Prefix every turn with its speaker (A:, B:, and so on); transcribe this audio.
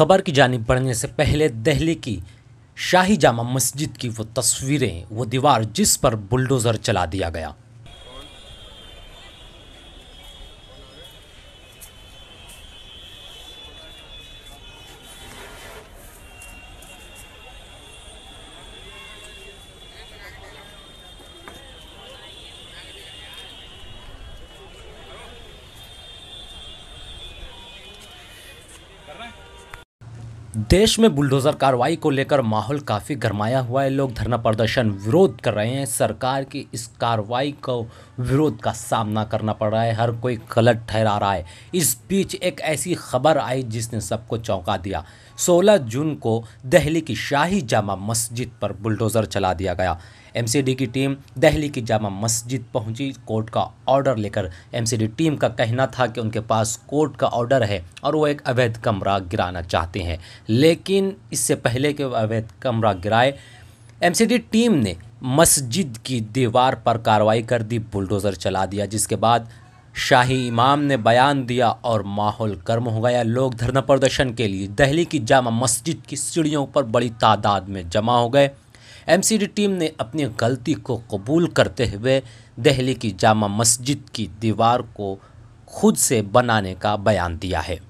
A: खबर की जानब बढ़ने से पहले दहली की शाही जामा मस्जिद की वो तस्वीरें वो दीवार जिस पर बुलडोज़र चला दिया गया देश में बुलडोजर कार्रवाई को लेकर माहौल काफ़ी गरमाया हुआ है लोग धरना प्रदर्शन विरोध कर रहे हैं सरकार की इस कार्रवाई को विरोध का सामना करना पड़ रहा है हर कोई गलत ठहरा रहा है इस बीच एक ऐसी खबर आई जिसने सबको चौंका दिया 16 जून को दिल्ली की शाही जामा मस्जिद पर बुलडोज़र चला दिया गया एमसीडी की टीम दहली की जामा मस्जिद पहुंची कोर्ट का ऑर्डर लेकर एमसीडी टीम का कहना था कि उनके पास कोर्ट का ऑर्डर है और वो एक अवैध कमरा गिराना चाहते हैं लेकिन इससे पहले कि वह अवैध कमरा गिराए एमसीडी टीम ने मस्जिद की दीवार पर कार्रवाई कर दी बुलडोज़र चला दिया जिसके बाद शाही इमाम ने बयान दिया और माहौल गर्म हो गया लोग धरना प्रदर्शन के लिए दहली की जामा मस्जिद की सीढ़ियों पर बड़ी तादाद में जमा हो गए एमसीडी टीम ने अपनी गलती को कबूल करते हुए दिल्ली की जामा मस्जिद की दीवार को खुद से बनाने का बयान दिया है